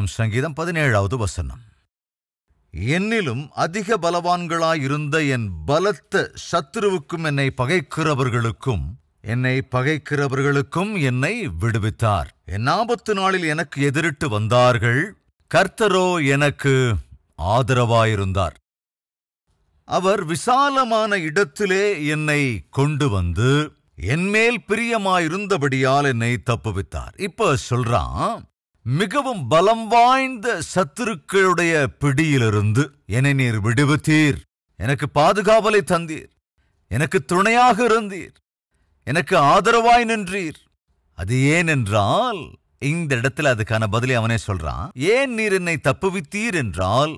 பதினேழாம் சங்கீதம் பதினேழாவது வசனம் என்னிலும் அதிக பலவான்களாயிருந்த என் பலத்த சத்ருவுக்கும் என்னை பகைக்கிறவர்களுக்கும் என்னை பகைக்கிறவர்களுக்கும் என்னை விடுவித்தார் என் ஆபத்து நாளில் எனக்கு எதிரிட்டு வந்தார்கள் கர்த்தரோ எனக்கு ஆதரவாயிருந்தார் அவர் விசாலமான இடத்திலே என்னை கொண்டு வந்து என்மேல் பிரியமாயிருந்தபடியால் என்னை தப்புவித்தார் இப்ப சொல்றான் மிகவும் பலம் வாய்ந்த சத்துருக்களுடைய பிடியிலிருந்து என்னை நீர் விடுவித்தீர் எனக்கு பாதுகாவலை தந்தீர் எனக்கு துணையாக இருந்தீர் எனக்கு ஆதரவாய் நின்றீர் அது ஏன் என்றால் இந்த இடத்துல அதுக்கான பதிலை அவனே சொல்றான் ஏன் நீர் என்னை தப்புவித்தீர் என்றால்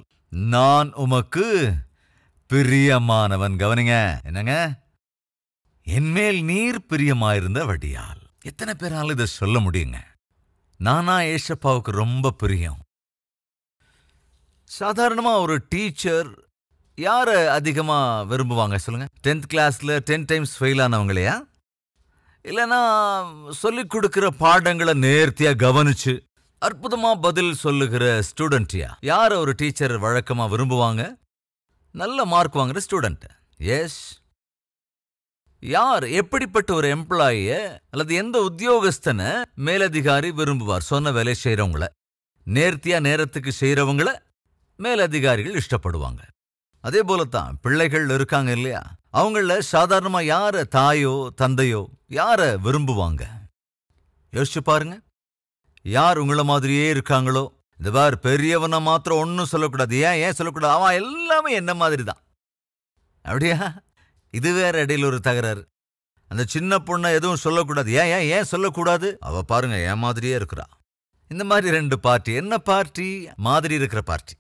நான் உமக்கு பிரியமானவன் கவனிங்க என்னங்க என்மேல் நீர் பிரியமாயிருந்த வடியால் எத்தனை பேரால் இதை சொல்ல முடியுங்க நானா ஏஷப்பாவுக்கு ரொம்ப பிரியம் சாதாரணமாக ஒரு டீச்சர் யாரை அதிகமாக விரும்புவாங்க சொல்லுங்கள் டென்த் கிளாஸில் டென் டைம்ஸ் ஃபெயில் ஆனவங்களையா இல்லைனா சொல்லிக் கொடுக்குற பாடங்களை நேர்த்தியாக கவனிச்சு அற்புதமாக பதில் சொல்லுகிற ஸ்டூடெண்ட்டியா யார் ஒரு டீச்சர் வழக்கமாக விரும்புவாங்க நல்ல மார்க் வாங்குற ஸ்டூடெண்ட்டு எஸ் யார் எப்படிப்பட்ட ஒரு எம்ப்ளாயிய அல்லது எந்த உத்தியோகஸ்தனை மேலதிகாரி விரும்புவார் சொன்ன வேலை செய்கிறவங்கள நேர்த்தியா நேரத்துக்கு செய்கிறவங்கள மேலதிகாரிகள் இஷ்டப்படுவாங்க அதே போல தான் பிள்ளைகள் இருக்காங்க இல்லையா அவங்கள சாதாரணமாக யார தாயோ தந்தையோ யார விரும்புவாங்க யோசிச்சு பாருங்க யார் உங்களை மாதிரியே இருக்காங்களோ இந்த பார் பெரியவனை மாத்திரம் ஒன்றும் சொல்லக்கூடாது ஏன் ஏன் சொல்லக்கூடாது அவன் எல்லாமே என்ன மாதிரி தான் அப்படியா இது வேற இடையில் ஒரு தகராறு அந்த சின்ன பொண்ணை எதுவும் சொல்லக்கூடாது ஏன் ஏன் ஏன் சொல்லக்கூடாது அவ பாருங்க ஏன் மாதிரியே இருக்கிறா இந்த மாதிரி ரெண்டு பார்ட்டி என்ன பார்ட்டி மாதிரி இருக்கிற பார்ட்டி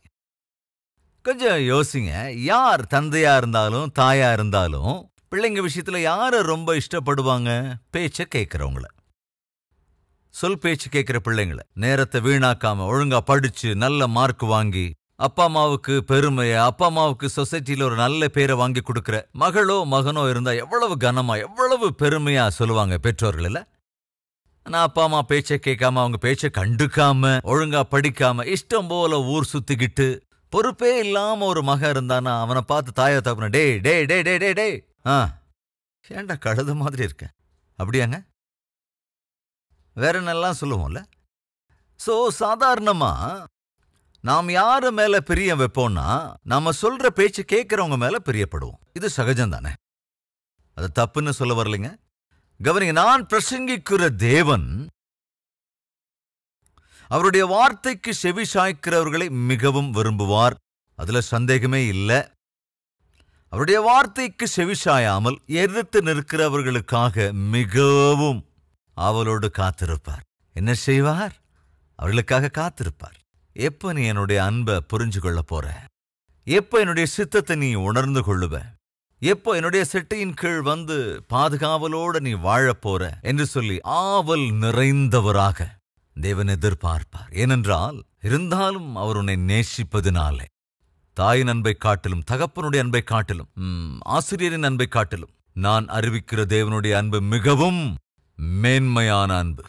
கொஞ்சம் யோசிங்க யார் தந்தையா இருந்தாலும் தாயா இருந்தாலும் பிள்ளைங்க விஷயத்துல யாரை ரொம்ப இஷ்டப்படுவாங்க பேச்சை கேட்குறவங்கள சொல் பேச்சு கேட்குற பிள்ளைங்களை நேரத்தை வீணாக்காம ஒழுங்கா படிச்சு நல்ல மார்க் வாங்கி அப்பா அம்மாவுக்கு பெருமையை அப்பா அம்மாவுக்கு சொசைட்டியில் ஒரு நல்ல பேரை வாங்கி கொடுக்குற மகளோ மகனோ இருந்தால் எவ்வளவு கனமா எவ்வளவு பெருமையா சொல்லுவாங்க பெற்றோர்கள் இல்லை நான் அப்பா அம்மா பேச்சை கேட்காம அவங்க பேச்சை கண்டுக்காம ஒழுங்கா படிக்காம இஷ்டம் போல ஊர் சுத்திக்கிட்டு பொறுப்பே இல்லாம ஒரு மகன் இருந்தானா அவனை பார்த்து தாயா தப்புன டே டே டே டே டே டே ஆ ஏண்டா கழுத மாதிரி இருக்கேன் அப்படியாங்க வேற நல்லா சொல்லுவோம்ல ஸோ சாதாரணமாக நாம் யாரு மேல பிரியம் வைப்போம்னா நாம சொல்ற பேச்சு கேட்கறவங்க மேல பிரியப்படுவோம் இது சகஜம் தானே அது தப்புன்னு சொல்ல வரலைங்க கவனிங்க நான் பிரசங்கிக்கிற தேவன் அவருடைய வார்த்தைக்கு செவி சாய்க்கிறவர்களை மிகவும் விரும்புவார் அதுல சந்தேகமே இல்லை அவருடைய வார்த்தைக்கு செவி சாயாமல் எதிர்த்து நிற்கிறவர்களுக்காக மிகவும் அவளோடு காத்திருப்பார் என்ன செய்வார் அவர்களுக்காக காத்திருப்பார் எப்ப நீ என்னுடைய அன்பை புரிஞ்சு கொள்ள போற எப்ப என்னுடைய சித்தத்தை நீ உணர்ந்து கொள்ளுவ எப்போ என்னுடைய செட்டையின் கீழ் வந்து பாதுகாவலோடு நீ வாழப் போற என்று சொல்லி ஆவல் நிறைந்தவராக தேவன் எதிர்பார்ப்பார் ஏனென்றால் இருந்தாலும் அவர் உன்னை நேசிப்பதினாலே தாயின் அன்பை காட்டிலும் தகப்பனுடைய அன்பை காட்டிலும் ஆசிரியரின் அன்பை காட்டிலும் நான் அறிவிக்கிற தேவனுடைய அன்பு மிகவும் மேன்மையான அன்பு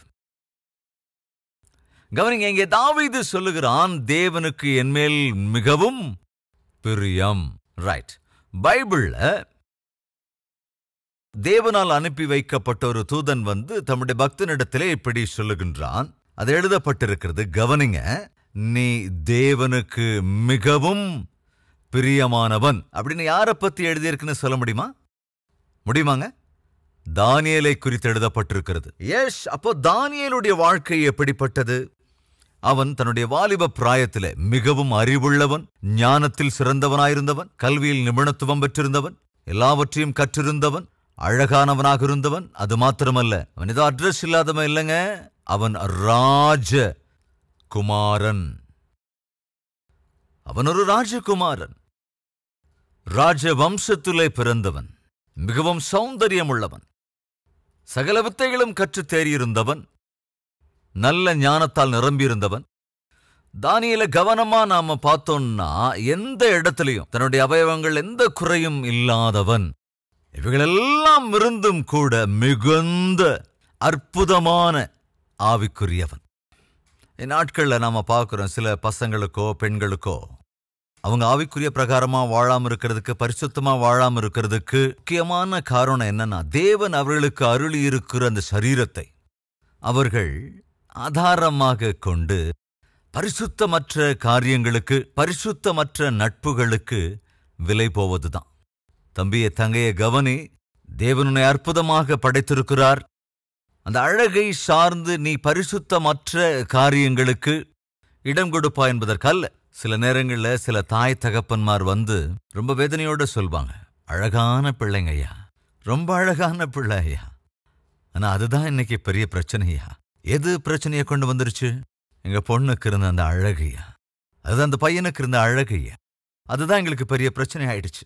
கவனிங்க இங்கே தாவீது சொல்லுகிறான் தேவனுக்கு என்மேல் மிகவும் பிரியம் ரைட் பைபிள்ல தேவனால் அனுப்பி வைக்கப்பட்ட ஒரு தூதன் வந்து தம்முடைய பக்தனிடத்திலே இப்படி சொல்லுகின்றான் அது எழுதப்பட்டிருக்கிறது கவனிங்க நீ தேவனுக்கு மிகவும் பிரியமானவன் அப்படின்னு யாரை பற்றி எழுதியிருக்குன்னு சொல்ல முடியுமா முடியுமாங்க தானியலை குறித்து எழுதப்பட்டிருக்கிறது எஸ் அப்போ தானியலுடைய வாழ்க்கை எப்படிப்பட்டது அவன் தன்னுடைய வாலிப பிராயத்திலே மிகவும் அறிவுள்ளவன் ஞானத்தில் சிறந்தவனாயிருந்தவன் கல்வியில் நிபுணத்துவம் பெற்றிருந்தவன் எல்லாவற்றையும் கற்றிருந்தவன் அழகானவனாக இருந்தவன் அது மாத்திரமல்ல அவன் ஏதோ அட்ரஸ் இல்லாதவன் இல்லைங்க அவன் ராஜ குமாரன் அவன் ஒரு ராஜகுமாரன் ராஜ வம்சத்துலே பிறந்தவன் மிகவும் சௌந்தரியம் உள்ளவன் சகல வித்தைகளும் கற்றுத் தேறியிருந்தவன் நல்ல ஞானத்தால் நிரம்பியிருந்தவன் தானியல கவனமா நாம பார்த்தோம்னா எந்த இடத்துலையும் தன்னுடைய அவயவங்கள் எந்த குறையும் இல்லாதவன் இவைகளெல்லாம் இருந்தும் கூட மிகுந்த அற்புதமான ஆவிக்குரியவன் நாட்கள்ல நாம பார்க்குறோம் சில பசங்களுக்கோ பெண்களுக்கோ அவங்க ஆவிக்குரிய பிரகாரமாக வாழாமல் இருக்கிறதுக்கு பரிசுத்தமாக வாழாமல் இருக்கிறதுக்கு முக்கியமான காரணம் என்னன்னா தேவன் அவர்களுக்கு அருளி இருக்கிற அந்த சரீரத்தை அவர்கள் ஆதாரமாக கொண்டு பரிசுத்தமற்ற காரியங்களுக்கு பரிசுத்தமற்ற நட்புகளுக்கு விலை போவதுதான் தம்பிய தங்கைய கவனி தேவனுனை அற்புதமாக படைத்திருக்கிறார் அந்த அழகை சார்ந்து நீ பரிசுத்தமற்ற காரியங்களுக்கு இடம் கொடுப்பா என்பதற்கல்ல சில நேரங்களில் சில தாய் தகப்பன்மார் வந்து ரொம்ப வேதனையோடு சொல்வாங்க அழகான பிள்ளைங்க ஐயா ரொம்ப அழகான பிள்ளை ஐயா ஆனால் அதுதான் இன்னைக்கு பெரிய பிரச்சனையா எது பிரச்சனையை கொண்டு வந்துருச்சு எங்க பொண்ணுக்கு இருந்த அந்த அழகையா அது அந்த பையனுக்கு இருந்த அழகையா அதுதான் எங்களுக்கு பெரிய பிரச்சனை ஆயிடுச்சு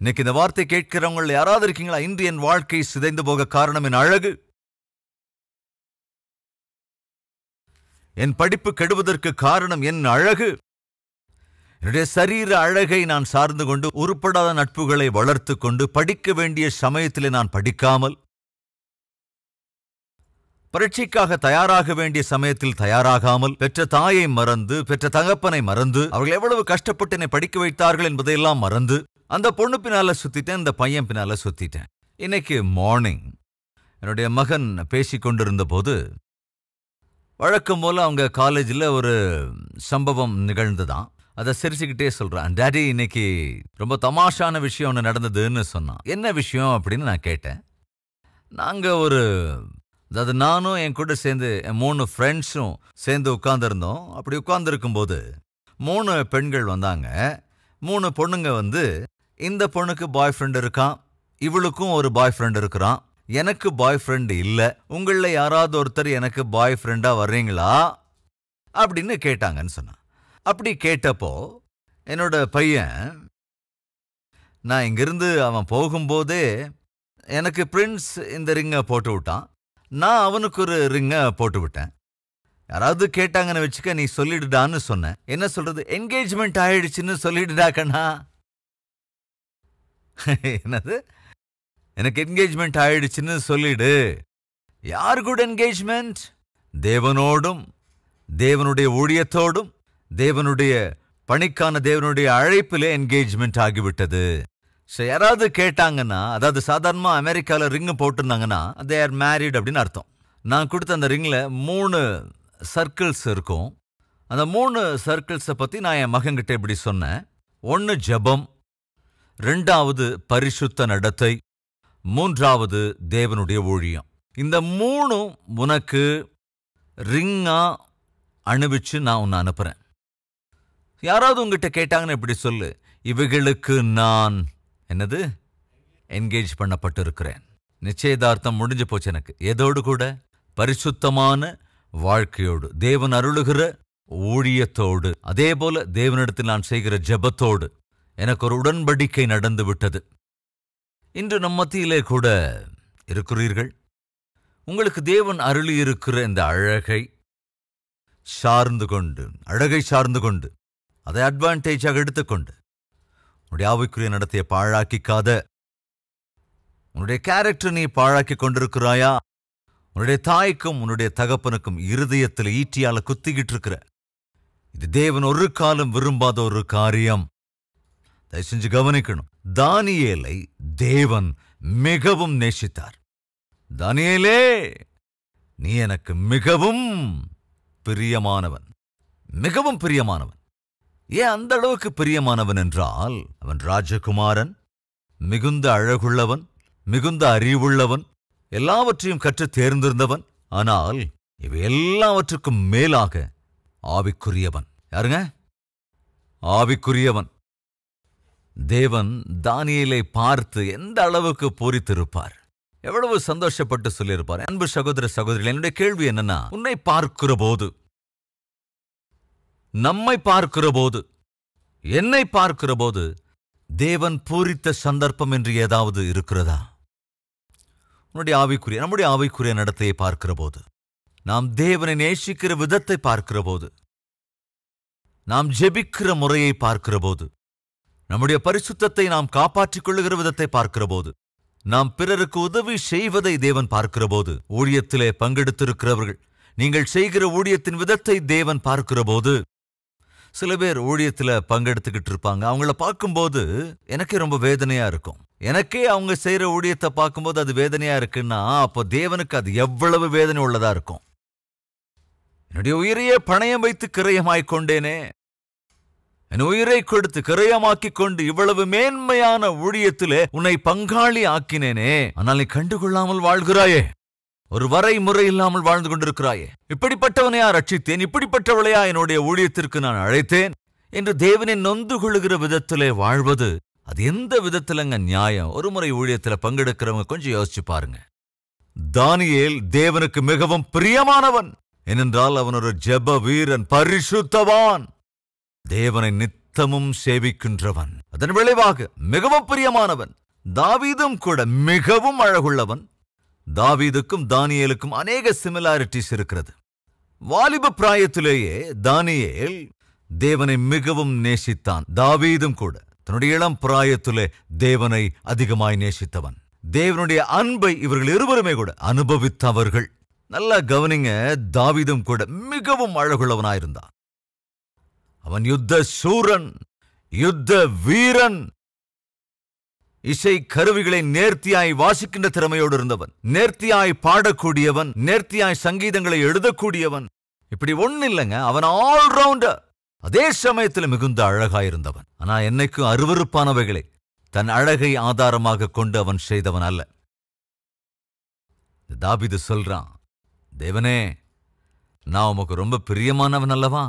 இன்னைக்கு இந்த வார்த்தை கேட்கிறவங்கள யாராவது இருக்கீங்களா இன்று என் வாழ்க்கை சிதைந்து போக காரணம் என் அழகு என் படிப்பு கெடுவதற்கு காரணம் என் அழகு என்னுடைய சரீர அழகை நான் சார்ந்து கொண்டு உருப்படாத நட்புகளை வளர்த்து கொண்டு படிக்க வேண்டிய சமயத்திலே நான் படிக்காமல் பரீட்சைக்காக தயாராக வேண்டிய சமயத்தில் தயாராகாமல் பெற்ற தாயை மறந்து பெற்ற தகப்பனை மறந்து அவர்கள் எவ்வளவு கஷ்டப்பட்டு என்னை படிக்க வைத்தார்கள் என்பதையெல்லாம் மறந்து அந்த பொண்ணு பின்னால சுத்திட்டேன் இந்த பையன் பின்னால சுத்திட்டேன் இன்னைக்கு மார்னிங் என்னுடைய மகன் பேசி கொண்டிருந்த போது வழக்கம் போல அவங்க காலேஜில் ஒரு சம்பவம் நிகழ்ந்துதான் அதை சிரிச்சுக்கிட்டே சொல்றான் டேடி இன்னைக்கு ரொம்ப தமாஷான விஷயம் ஒன்று நடந்ததுன்னு சொன்னான் என்ன விஷயம் அப்படின்னு நான் கேட்டேன் நாங்கள் ஒரு அதாவது நானும் என் கூட சேர்ந்து என் மூணு ஃப்ரெண்ட்ஸும் சேர்ந்து உட்காந்துருந்தோம் அப்படி உட்காந்துருக்கும்போது மூணு பெண்கள் வந்தாங்க மூணு பொண்ணுங்க வந்து இந்த பொண்ணுக்கு பாய் ஃப்ரெண்ட் இருக்கான் இவளுக்கும் ஒரு பாய் ஃப்ரெண்ட் இருக்கிறான் எனக்கு பாய் ஃப்ரெண்டு இல்லை உங்களில் யாராவது ஒருத்தர் எனக்கு பாய் ஃப்ரெண்டாக வர்றீங்களா அப்படின்னு கேட்டாங்கன்னு சொன்னான் அப்படி கேட்டப்போ என்னோட பையன் நான் இங்கிருந்து அவன் போகும்போதே எனக்கு பிரின்ஸ் இந்த ரிங்கை போட்டு விட்டான் நான் அவனுக்கு ஒரு ரிங்கை போட்டு விட்டேன் யாராவது கேட்டாங்கன்னு வச்சுக்க நீ சொல்லிடுடான்னு சொன்னேன் என்ன சொல்றது என்கேஜ்மெண்ட் ஆயிடுச்சுன்னு சொல்லிடுடா கண்ணா என்னது எனக்கு என்கேஜ்மெண்ட் ஆயிடுச்சுன்னு சொல்லிடு யார் கூட என்கேஜ்மெண்ட் தேவனோடும் தேவனுடைய ஊழியத்தோடும் தேவனுடைய பணிக்கான தேவனுடைய அழைப்பிலே என்கேஜ்மெண்ட் ஆகிவிட்டது ஸோ யாராவது கேட்டாங்கன்னா அதாவது சாதாரணமாக அமெரிக்காவில் ரிங்கு போட்டிருந்தாங்கன்னா தே ஆர் மேரிட் அப்படின்னு அர்த்தம் நான் கொடுத்த அந்த ரிங்கில் மூணு சர்க்கிள்ஸ் இருக்கும் அந்த மூணு சர்க்கிள்ஸை பற்றி நான் என் மகன்கிட்ட இப்படி சொன்னேன் ஒன்று ஜபம் ரெண்டாவது பரிசுத்த நடத்தை மூன்றாவது தேவனுடைய ஊழியம் இந்த மூணும் உனக்கு ரிங்காக அணுவிச்சு நான் உன்னை அனுப்புகிறேன் யாராவது உங்ககிட்ட கேட்டாங்கன்னு இப்படி சொல்லு இவைகளுக்கு நான் என்னது என்கேஜ் பண்ணப்பட்டிருக்கிறேன் நிச்சயதார்த்தம் முடிஞ்சு போச்சு எனக்கு எதோடு கூட பரிசுத்தமான வாழ்க்கையோடு தேவன் அருளுகிற ஊழியத்தோடு அதே போல தேவனிடத்தில் நான் செய்கிற ஜபத்தோடு எனக்கு ஒரு உடன்படிக்கை நடந்து விட்டது இன்று நம் மத்தியிலே கூட இருக்கிறீர்கள் உங்களுக்கு தேவன் அருளி இருக்கிற இந்த அழகை சார்ந்து கொண்டு அழகை சார்ந்து கொண்டு அதை அட்வான்டேஜாக எடுத்துக்கொண்டு உன்னுடைய ஆவிக்குரிய நடத்தைய பாழாக்கிக்காத உன்னுடைய கேரக்டர் நீ பாழாக்கி கொண்டிருக்கிறாயா உன்னுடைய தாய்க்கும் உன்னுடைய தகப்பனுக்கும் இருதயத்தில் ஈட்டியால குத்திக்கிட்டு இருக்கிற இது தேவன் ஒரு காலம் விரும்பாத ஒரு காரியம் தயவு செஞ்சு கவனிக்கணும் தானியேலை தேவன் மிகவும் நேசித்தார் தானியேலே நீ எனக்கு மிகவும் பிரியமானவன் மிகவும் பிரியமானவன் ஏன் அந்த அளவுக்கு பிரியமானவன் என்றால் அவன் ராஜகுமாரன் மிகுந்த அழகுள்ளவன் மிகுந்த அறிவுள்ளவன் எல்லாவற்றையும் கற்று தேர்ந்திருந்தவன் ஆனால் இவை எல்லாவற்றுக்கும் மேலாக ஆவிக்குரியவன் யாருங்க ஆவிக்குரியவன் தேவன் தானியலை பார்த்து எந்த அளவுக்கு பூரித்திருப்பார் எவ்வளவு சந்தோஷப்பட்டு சொல்லியிருப்பார் அன்பு சகோதர சகோதரி என்னுடைய கேள்வி என்னன்னா உன்னை பார்க்கிற போது நம்மை பார்க்கிறபோது என்னை பார்க்கிறபோது தேவன் பூரித்த சந்தர்ப்பம் என்று ஏதாவது இருக்கிறதா உன்னுடைய ஆவிக்குரிய நம்முடைய ஆவிக்குரிய நடத்தையை பார்க்கிற போது நாம் தேவனை நேசிக்கிற விதத்தை பார்க்கிற போது நாம் ஜெபிக்கிற முறையை பார்க்கிற போது நம்முடைய பரிசுத்தத்தை நாம் காப்பாற்றிக் கொள்ளுகிற விதத்தை பார்க்கிற போது நாம் பிறருக்கு உதவி செய்வதை தேவன் பார்க்கிற போது ஊழியத்திலே பங்கெடுத்திருக்கிறவர்கள் நீங்கள் செய்கிற ஊழியத்தின் விதத்தை தேவன் பார்க்கிற போது சில பேர் ஊழியத்தில் பங்கெடுத்துக்கிட்டு இருப்பாங்க அவங்கள பார்க்கும்போது எனக்கே ரொம்ப வேதனையாக இருக்கும் எனக்கே அவங்க செய்கிற ஊழியத்தை பார்க்கும்போது அது வேதனையாக இருக்குன்னா அப்போ தேவனுக்கு அது எவ்வளவு வேதனை உள்ளதாக இருக்கும் என்னுடைய உயிரையே பணயம் வைத்து கிரயமாய் கொண்டேனே என் உயிரை கொடுத்து கிரயமாக்கி கொண்டு இவ்வளவு மேன்மையான ஊழியத்திலே உன்னை பங்காளி ஆக்கினேனே ஆனால் நீ கண்டுகொள்ளாமல் வாழ்கிறாயே ஒரு வரை முறை இல்லாமல் வாழ்ந்து கொண்டிருக்கிறாயே இப்படிப்பட்டவனையா ரட்சித்தேன் இப்படிப்பட்டவளையா என்னுடைய ஊழியத்திற்கு நான் அழைத்தேன் என்று தேவனை நொந்து கொள்ளுகிற விதத்திலே வாழ்வது அது எந்த விதத்திலங்க நியாயம் ஒரு முறை ஊழியத்தில் பங்கெடுக்கிறவங்க கொஞ்சம் யோசிச்சு பாருங்க தானியேல் தேவனுக்கு மிகவும் பிரியமானவன் ஏனென்றால் அவன் ஒரு ஜெப வீரன் பரிசுத்தவான் தேவனை நித்தமும் சேவிக்கின்றவன் அதன் விளைவாக மிகவும் பிரியமானவன் தாவீதும் கூட மிகவும் அழகுள்ளவன் தாவீதுக்கும் தானியலுக்கும் அநேக சிமிலாரிட்டிஸ் இருக்கிறது வாலிப பிராயத்திலேயே தானியேல் தேவனை மிகவும் நேசித்தான் தாவீதும் கூட தன்னுடைய இளம் பிராயத்திலே தேவனை அதிகமாய் நேசித்தவன் தேவனுடைய அன்பை இவர்கள் இருவருமே கூட அனுபவித்தவர்கள் நல்லா கவனிங்க தாவிதும் கூட மிகவும் அழகுள்ளவனாயிருந்தான் அவன் யுத்த சூரன் யுத்த வீரன் இசை கருவிகளை நேர்த்தியாய் வாசிக்கின்ற திறமையோடு இருந்தவன் நேர்த்தியாய் பாடக்கூடியவன் நேர்த்தியாய் சங்கீதங்களை எழுதக்கூடியவன் இப்படி ஒன்னும் இல்லைங்க அவன் ஆல்ரவுண்டர் அதே சமயத்தில் மிகுந்த அழகாயிருந்தவன் ஆனா என்னைக்கும் அருவறுப்பானவைகளை தன் அழகை ஆதாரமாக கொண்டு அவன் செய்தவன் அல்ல தாபிது சொல்றான் தேவனே நான் உமக்கு ரொம்ப பிரியமானவன் அல்லவா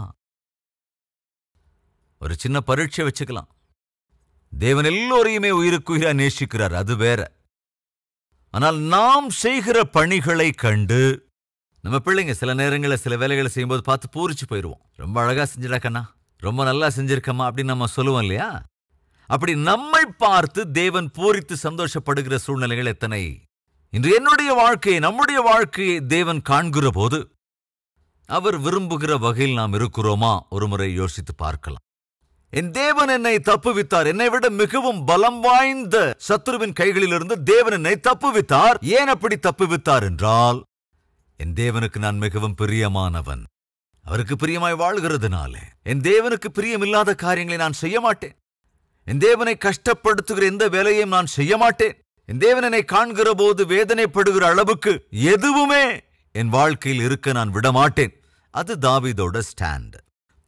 ஒரு சின்ன பரீட்சை வச்சுக்கலாம் தேவன் எல்லோரையுமே உயிருக்குயிரா நேசிக்கிறார் அது வேற ஆனால் நாம் செய்கிற பணிகளை கண்டு நம்ம பிள்ளைங்க சில நேரங்களில் சில வேலைகளை செய்யும்போது பார்த்து பூரிச்சு போயிடுவோம் ரொம்ப அழகாக செஞ்சிடா ரொம்ப நல்லா செஞ்சிருக்கம்மா அப்படின்னு நம்ம சொல்லுவோம் இல்லையா அப்படி நம்மை பார்த்து தேவன் பூரித்து சந்தோஷப்படுகிற சூழ்நிலைகள் எத்தனை இன்று என்னுடைய வாழ்க்கையை நம்முடைய வாழ்க்கையை தேவன் காண்கிற போது அவர் விரும்புகிற வகையில் நாம் இருக்கிறோமா ஒரு முறை யோசித்து பார்க்கலாம் என் தேவன் என்னை தப்புவித்தார் என்னை விட மிகவும் பலம் வாய்ந்த சத்ருவின் கைகளிலிருந்து தேவன் என்னை தப்புவித்தார் ஏன் அப்படி தப்புவித்தார் என்றால் என் தேவனுக்கு நான் மிகவும் பிரியமானவன் அவருக்கு பிரியமாய் வாழ்கிறதுனாலே என் தேவனுக்கு பிரியமில்லாத காரியங்களை நான் செய்ய மாட்டேன் என் தேவனை கஷ்டப்படுத்துகிற எந்த வேலையும் நான் செய்ய மாட்டேன் என் தேவனனை காண்கிற போது வேதனைப்படுகிற அளவுக்கு எதுவுமே என் வாழ்க்கையில் இருக்க நான் விடமாட்டேன் அது தாவிதோட ஸ்டாண்ட்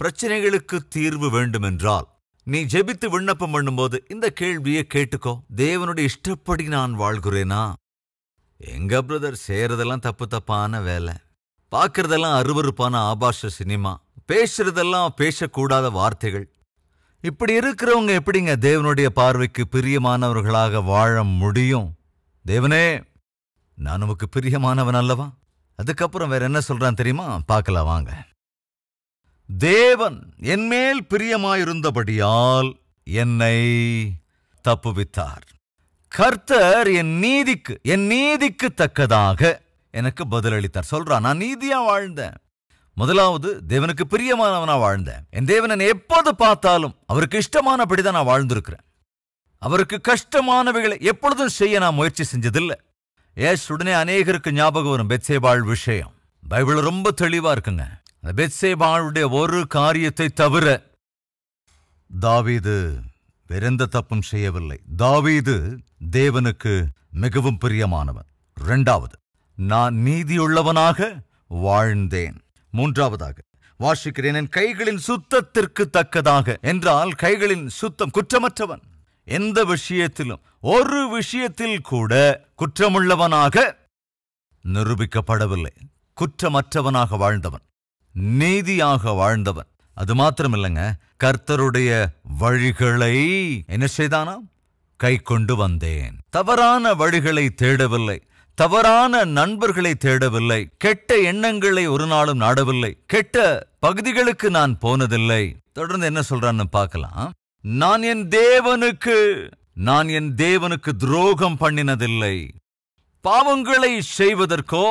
பிரச்சனைகளுக்கு தீர்வு வேண்டுமென்றால் நீ ஜெபித்து விண்ணப்பம் பண்ணும்போது இந்த கேள்வியை கேட்டுக்கோ தேவனுடைய இஷ்டப்படி நான் வாழ்கிறேனா எங்க பிரதர் சேரதெல்லாம் தப்பு தப்பான வேலை பார்க்கறதெல்லாம் அருவறுப்பான ஆபாச சினிமா பேசுறதெல்லாம் பேசக்கூடாத வார்த்தைகள் இப்படி இருக்கிறவங்க எப்படிங்க தேவனுடைய பார்வைக்கு பிரியமானவர்களாக வாழ முடியும் தேவனே நான் உமக்கு பிரியமானவன் அல்லவா அதுக்கப்புறம் வேற என்ன சொல்றான் தெரியுமா பார்க்கலாம் வாங்க தேவன் என்மேல் பிரியமாயிருந்தபடியால் என்னை தப்புவித்தார் கர்த்தர் என் நீதிக்கு என் நீதிக்கு தக்கதாக எனக்கு பதிலளித்தார் சொல்றான் நான் நீதியா வாழ்ந்தேன் முதலாவது தேவனுக்கு பிரியமானவனா வாழ்ந்தேன் என் தேவன் எப்போது பார்த்தாலும் அவருக்கு இஷ்டமானபடிதான் நான் வாழ்ந்திருக்கிறேன் அவருக்கு கஷ்டமானவைகளை எப்பொழுதும் செய்ய நான் முயற்சி செஞ்சதில்லை ஏஸ் உடனே அநேகருக்கு ஞாபகம் வரும் வாழ் விஷயம் பைபிள் ரொம்ப தெளிவா இருக்குங்க பெத்சேபாளுடைய ஒரு காரியத்தை தவிர தாவீது வேறெந்த தப்பும் செய்யவில்லை தாவீது தேவனுக்கு மிகவும் பிரியமானவன் இரண்டாவது நான் நீதியுள்ளவனாக வாழ்ந்தேன் மூன்றாவதாக வாசிக்கிறேன் என் கைகளின் சுத்தத்திற்கு தக்கதாக என்றால் கைகளின் சுத்தம் குற்றமற்றவன் எந்த விஷயத்திலும் ஒரு விஷயத்தில் கூட குற்றமுள்ளவனாக நிரூபிக்கப்படவில்லை குற்றமற்றவனாக வாழ்ந்தவன் நீதியாக வாழ்ந்தவன் அது மாத்திரம் இல்லைங்க கர்த்தருடைய வழிகளை என்ன செய்தானாம் கை கொண்டு வந்தேன் தவறான வழிகளை தேடவில்லை தவறான நண்பர்களை தேடவில்லை கெட்ட எண்ணங்களை ஒரு நாளும் நாடவில்லை கெட்ட பகுதிகளுக்கு நான் போனதில்லை தொடர்ந்து என்ன சொல்றான்னு பார்க்கலாம் நான் என் தேவனுக்கு நான் என் தேவனுக்கு துரோகம் பண்ணினதில்லை பாவங்களை செய்வதற்கோ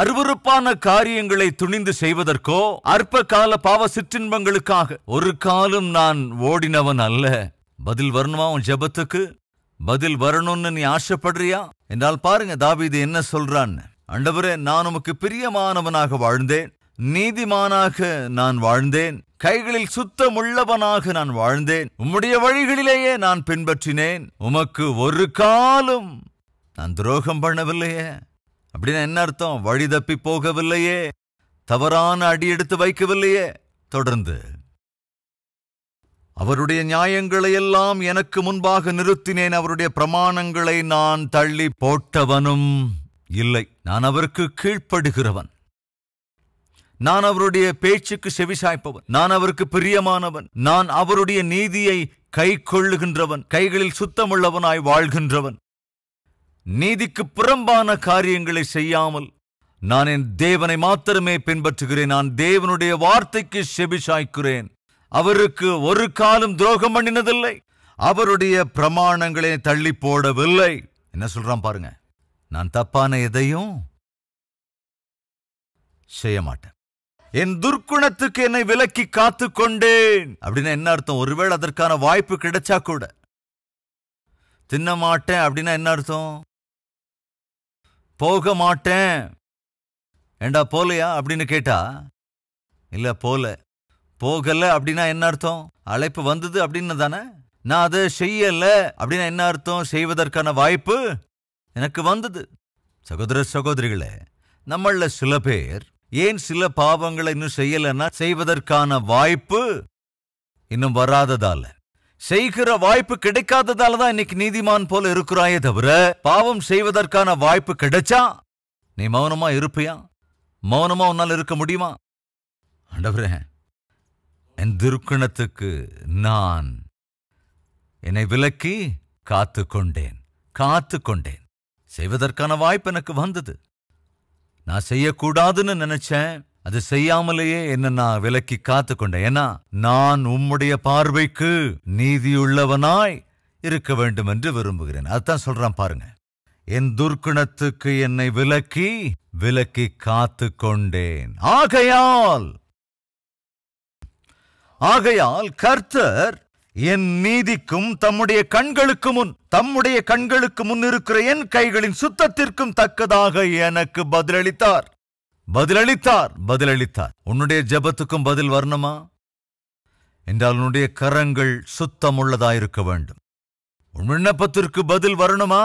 அருவறுப்பான காரியங்களை துணிந்து செய்வதற்கோ அற்ப கால பாவ சிற்றின்பங்களுக்காக ஒரு காலம் நான் ஓடினவன் அல்ல பதில் வரணுமா உன் ஜபத்துக்கு பதில் வரணும்னு நீ ஆசைப்படுறியா என்றால் பாருங்க தாபீது என்ன சொல்றான்னு அண்டவரே நான் உமக்கு பிரியமானவனாக வாழ்ந்தேன் நீதிமானாக நான் வாழ்ந்தேன் கைகளில் சுத்தமுள்ளவனாக நான் வாழ்ந்தேன் உம்முடைய வழிகளிலேயே நான் பின்பற்றினேன் உமக்கு ஒரு காலம் நான் துரோகம் பண்ணவில்லையே அப்படின்னா என்ன அர்த்தம் வழி தப்பி போகவில்லையே தவறான அடி எடுத்து வைக்கவில்லையே தொடர்ந்து அவருடைய நியாயங்களை எல்லாம் எனக்கு முன்பாக நிறுத்தினேன் அவருடைய பிரமாணங்களை நான் தள்ளி போட்டவனும் இல்லை நான் அவருக்கு கீழ்ப்படுகிறவன் நான் அவருடைய பேச்சுக்கு செவிசாய்ப்பவன் நான் அவருக்கு பிரியமானவன் நான் அவருடைய நீதியை கை கொள்ளுகின்றவன் கைகளில் சுத்தமுள்ளவனாய் வாழ்கின்றவன் நீதிக்கு புறம்பான காரியங்களை செய்யாமல் நான் என் தேவனை மாத்திரமே பின்பற்றுகிறேன் நான் தேவனுடைய வார்த்தைக்கு செபிசாய்க்கிறேன் அவருக்கு ஒரு காலம் துரோகம் பண்ணினதில்லை அவருடைய பிரமாணங்களை தள்ளி போடவில்லை என்ன சொல்றான் பாருங்க நான் தப்பான எதையும் செய்ய மாட்டேன் என் துர்க்குணத்துக்கு என்னை விலக்கி காத்து கொண்டேன் அப்படின்னு என்ன அர்த்தம் ஒருவேளை அதற்கான வாய்ப்பு கிடைச்சா கூட தின்ன மாட்டேன் அப்படின்னா என்ன அர்த்தம் போக மாட்டேன் ஏண்டா போலையா அப்படின்னு கேட்டா இல்லை போல போகல அப்படின்னா என்ன அர்த்தம் அழைப்பு வந்தது அப்படின்னு தானே நான் அதை செய்யலை அப்படின்னா என்ன அர்த்தம் செய்வதற்கான வாய்ப்பு எனக்கு வந்தது சகோதர சகோதரிகளே நம்மள சில பேர் ஏன் சில பாவங்களை இன்னும் செய்யலைன்னா செய்வதற்கான வாய்ப்பு இன்னும் வராததால செய்கிற வாய்ப்பு கிடைக்காததால தான் இன்னைக்கு நீதிமான் போல இருக்கிறாயே தவிர பாவம் செய்வதற்கான வாய்ப்பு கிடைச்சா நீ மௌனமா இருப்பியா மௌனமா உன்னால் இருக்க முடியுமா ஆண்டவரே என் திருக்குணத்துக்கு நான் என்னை விலக்கி காத்து கொண்டேன் காத்து கொண்டேன் செய்வதற்கான வாய்ப்பு எனக்கு வந்தது நான் செய்யக்கூடாதுன்னு நினைச்சேன் அது செய்யாமலேயே என்ன நான் விலக்கி காத்து கொண்டேன் ஏன்னா நான் உம்முடைய பார்வைக்கு நீதியுள்ளவனாய் இருக்க வேண்டும் என்று விரும்புகிறேன் அதுதான் சொல்றான் பாருங்க என் துர்க்குணத்துக்கு என்னை விலக்கி விலக்கி காத்து கொண்டேன் ஆகையால் ஆகையால் கர்த்தர் என் நீதிக்கும் தம்முடைய கண்களுக்கு முன் தம்முடைய கண்களுக்கு முன் இருக்கிற என் கைகளின் சுத்தத்திற்கும் தக்கதாக எனக்கு பதிலளித்தார் பதிலளித்தார் பதிலளித்தார் உன்னுடைய ஜபத்துக்கும் பதில் வரணுமா என்றால் உன்னுடைய கரங்கள் சுத்தமுள்ளதாயிருக்க வேண்டும் உன் விண்ணப்பத்திற்கு பதில் வரணுமா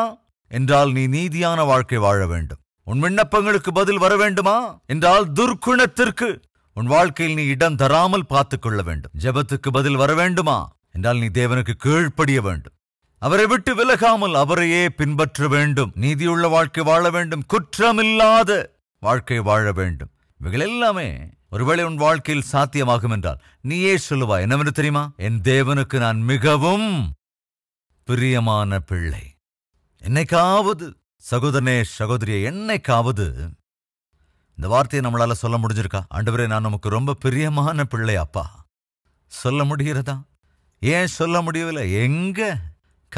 என்றால் நீ நீதியான வாழ்க்கை வாழ வேண்டும் உன் விண்ணப்பங்களுக்கு பதில் வர வேண்டுமா என்றால் துர்க்குணத்திற்கு உன் வாழ்க்கையில் நீ இடம் தராமல் பார்த்துக் கொள்ள வேண்டும் ஜபத்துக்கு பதில் வர வேண்டுமா என்றால் நீ தேவனுக்கு கீழ்ப்படிய வேண்டும் அவரை விட்டு விலகாமல் அவரையே பின்பற்ற வேண்டும் நீதியுள்ள வாழ்க்கை வாழ வேண்டும் குற்றமில்லாத வாழ்க்கை வாழ வேண்டும் இவைகள் எல்லாமே ஒருவேளை உன் வாழ்க்கையில் சாத்தியமாகும் என்றால் நீயே சொல்லுவா என்னவென்று தெரியுமா என் தேவனுக்கு நான் மிகவும் பிரியமான பிள்ளை என்னைக்காவது சகோதரனே சகோதரியை என்னைக்காவது இந்த வார்த்தையை நம்மளால சொல்ல முடிஞ்சிருக்கா ஆண்டவரே நான் நமக்கு ரொம்ப பிரியமான பிள்ளை அப்பா சொல்ல முடிகிறதா ஏன் சொல்ல முடியவில்லை எங்க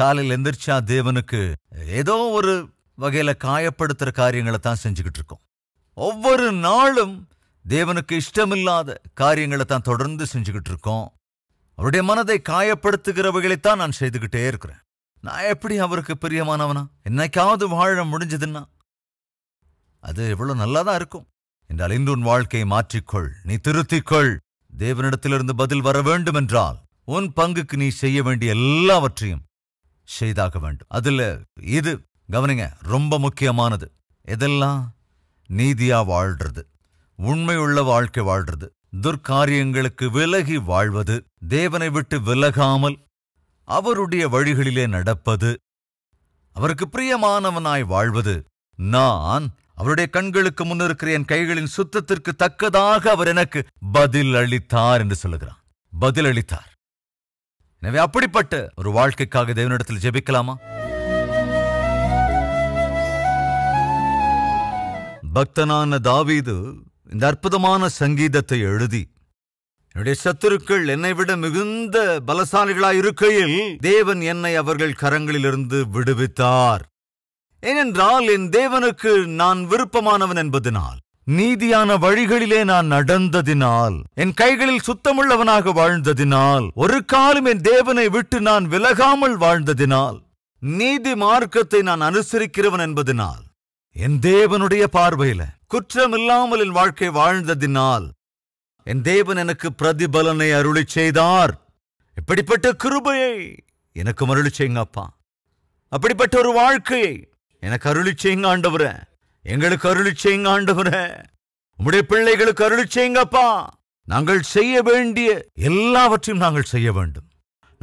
காலையில் எந்திரிச்சா தேவனுக்கு ஏதோ ஒரு வகையில் காயப்படுத்துகிற காரியங்களை தான் செஞ்சுக்கிட்டு இருக்கோம் ஒவ்வொரு நாளும் தேவனுக்கு இஷ்டமில்லாத காரியங்களை தான் தொடர்ந்து செஞ்சுக்கிட்டு இருக்கோம் அவருடைய மனதை காயப்படுத்துகிறவைகளைத்தான் நான் செய்துக்கிட்டே இருக்கிறேன் நான் எப்படி அவருக்கு பிரியமானவனா என்னைக்காவது வாழ முடிஞ்சதுன்னா அது எவ்வளவு நல்லாதான் இருக்கும் என்றால் இன்று உன் வாழ்க்கையை மாற்றிக்கொள் நீ திருத்திக்கொள் தேவனிடத்திலிருந்து பதில் வர வேண்டும் என்றால் உன் பங்குக்கு நீ செய்ய வேண்டிய எல்லாவற்றையும் செய்தாக வேண்டும் அதில் இது கவனிங்க ரொம்ப முக்கியமானது எதெல்லாம் நீதியா வாழ்றது உண்மையுள்ள வாழ்க்கை வாழ்றது துர்க்காரியங்களுக்கு விலகி வாழ்வது தேவனை விட்டு விலகாமல் அவருடைய வழிகளிலே நடப்பது அவருக்கு பிரியமானவனாய் வாழ்வது நான் அவருடைய கண்களுக்கு முன்னிருக்கிற என் கைகளின் சுத்தத்திற்கு தக்கதாக அவர் எனக்கு பதில் அளித்தார் என்று சொல்லுகிறார் பதில் அளித்தார் எனவே அப்படிப்பட்ட ஒரு வாழ்க்கைக்காக தேவனிடத்தில் ஜெபிக்கலாமா பக்தனான தாவீது இந்த அற்புதமான சங்கீதத்தை எழுதி என்னுடைய சத்துருக்கள் என்னை விட மிகுந்த பலசாலிகளாய் இருக்கையில் தேவன் என்னை அவர்கள் கரங்களிலிருந்து விடுவித்தார் ஏனென்றால் என் தேவனுக்கு நான் விருப்பமானவன் என்பதினால் நீதியான வழிகளிலே நான் நடந்ததினால் என் கைகளில் சுத்தமுள்ளவனாக வாழ்ந்ததினால் ஒரு காலம் என் தேவனை விட்டு நான் விலகாமல் வாழ்ந்ததினால் நீதி மார்க்கத்தை நான் அனுசரிக்கிறவன் என்பதினால் என் தேவனுடைய பார்வையில குற்றம் இல்லாமல் என் வாழ்க்கை வாழ்ந்ததினால் என் தேவன் எனக்கு பிரதிபலனை அருளி செய்தார் இப்படிப்பட்ட கிருபையை எனக்கு அருளி செய்யுங்க அப்பா அப்படிப்பட்ட ஒரு வாழ்க்கையை எனக்கு அருளி செய்யுங்க ஆண்டவர எங்களுக்கு அருளி செய்யுங்க ஆண்டவர உங்களுடைய பிள்ளைகளுக்கு அருளி செய்யுங்கப்பா நாங்கள் செய்ய வேண்டிய எல்லாவற்றையும் நாங்கள் செய்ய வேண்டும்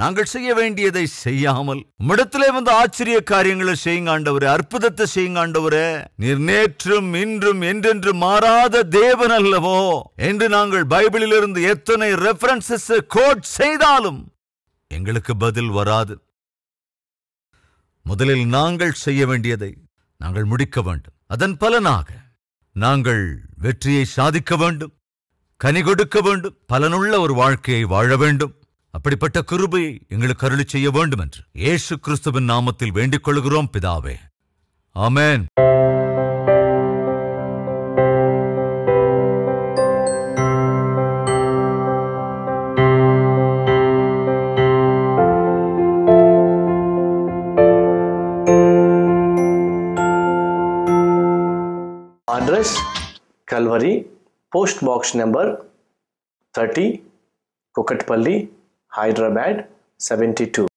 நாங்கள் செய்ய வேண்டியதை செய்யாமல் உம்மிடத்திலே வந்து ஆச்சரிய காரியங்களை செய்யுங்காண்டவரே அற்புதத்தை செய்யுங்காண்டவரே நீர் நேற்றும் இன்றும் என்றென்று மாறாத தேவன் அல்லவோ என்று நாங்கள் பைபிளிலிருந்து எத்தனை ரெஃபரன்சஸ் கோட் செய்தாலும் எங்களுக்கு பதில் வராது முதலில் நாங்கள் செய்ய வேண்டியதை நாங்கள் முடிக்க வேண்டும் அதன் பலனாக நாங்கள் வெற்றியை சாதிக்க வேண்டும் கனி கொடுக்க வேண்டும் பலனுள்ள ஒரு வாழ்க்கையை வாழ வேண்டும் அப்படிப்பட்ட கிருபை எங்களுக்கு அருளி செய்ய வேண்டும் என்று ஏசு கிறிஸ்துவின் நாமத்தில் வேண்டிக் கொள்கிறோம் பிதாவே ஆமேன் address Calvary post box number thirty Kukatpally Hyderabad 72